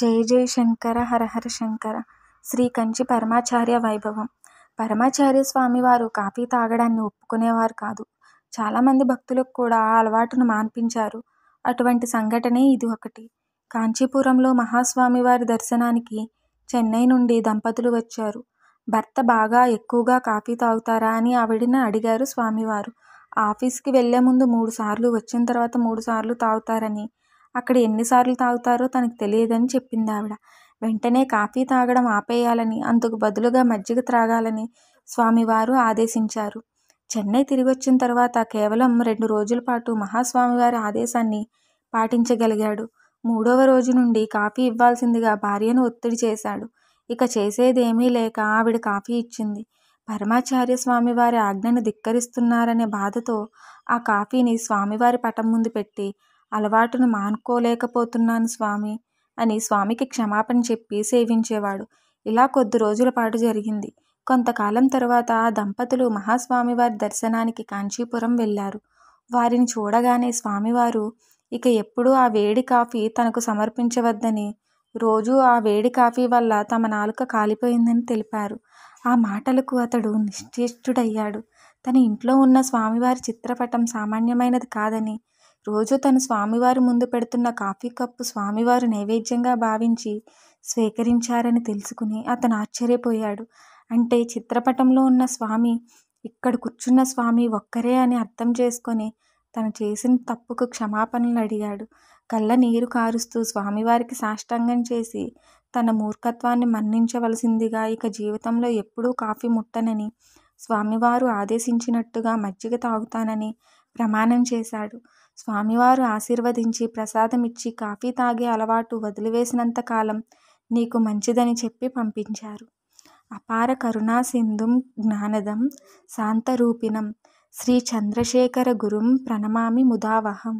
జయ జయ శంకర హరహర శంకర శ్రీ కంచి పరమాచార్య వైభవం పరమాచార్య స్వామి వారు కాఫీ తాగడాన్ని ఒప్పుకునేవారు కాదు చాలామంది భక్తులకు కూడా ఆ అలవాటును మాన్పించారు అటువంటి సంఘటనే ఇది ఒకటి కాంచీపురంలో మహాస్వామి వారి దర్శనానికి చెన్నై నుండి దంపతులు వచ్చారు భర్త బాగా ఎక్కువగా కాఫీ తాగుతారా అని ఆవిడని అడిగారు స్వామివారు ఆఫీస్కి వెళ్లే ముందు మూడు సార్లు వచ్చిన తర్వాత మూడు సార్లు తాగుతారని అక్కడ ఎన్నిసార్లు తాగుతారో తనకు తెలియదని చెప్పింది ఆవిడ వెంటనే కాఫీ తాగడం ఆపేయాలని అందుకు బదులుగా మజ్జిగ త్రాగాలని స్వామివారు ఆదేశించారు చెన్నై తిరిగొచ్చిన తర్వాత కేవలం రెండు రోజుల పాటు మహాస్వామివారి ఆదేశాన్ని పాటించగలిగాడు మూడవ రోజు నుండి కాఫీ ఇవ్వాల్సిందిగా భార్యను ఒత్తిడి చేశాడు ఇక చేసేదేమీ లేక ఆవిడ కాఫీ ఇచ్చింది పరమాచార్య స్వామివారి ఆజ్ఞను ధిక్కరిస్తున్నారనే బాధతో ఆ కాఫీని స్వామివారి పటం ముందు పెట్టి అలవాటును మానుకోలేకపోతున్నాను స్వామి అని స్వామికి క్షమాపణ చెప్పి సేవించేవాడు ఇలా కొద్ది రోజుల పాటు జరిగింది కొంతకాలం తరువాత ఆ దంపతులు మహాస్వామివారి దర్శనానికి కాంచీపురం వెళ్ళారు వారిని చూడగానే స్వామివారు ఇక ఎప్పుడూ ఆ వేడి కాఫీ తనకు సమర్పించవద్దని రోజూ ఆ వేడి కాఫీ వల్ల తమ నాలుక కాలిపోయిందని తెలిపారు ఆ మాటలకు అతడు నిశ్చేష్టుడయ్యాడు తన ఇంట్లో ఉన్న స్వామివారి చిత్రపటం సామాన్యమైనది కాదని రోజు తను స్వామివారి ముందు పెడుతున్న కాఫీ కప్పు స్వామివారు నైవేద్యంగా భావించి స్వీకరించారని తెలుసుకుని అతను ఆశ్చర్యపోయాడు అంటే చిత్రపటంలో ఉన్న స్వామి ఇక్కడ కూర్చున్న స్వామి ఒక్కరే అని అర్థం చేసుకొని తను చేసిన తప్పుకు క్షమాపణలు అడిగాడు కళ్ళ నీరు కారుస్తూ స్వామివారికి సాష్టాంగం చేసి తన మూర్ఖత్వాన్ని మన్నించవలసిందిగా ఇక జీవితంలో ఎప్పుడూ కాఫీ ముట్టనని స్వామివారు ఆదేశించినట్టుగా మజ్జిగ తాగుతానని ప్రమాణం చేశాడు. స్వామివారు ఆశీర్వదించి ప్రసాదం ఇచ్చి కాఫీ తాగే అలవాటు వదిలివేసినంత కాలం నీకు మంచిదని చెప్పి పంపించారు. అపార కరుణాసింధుం జ్ఞానదం శాంతరూపిణం గురుం ప్రణమామి ముదావహం.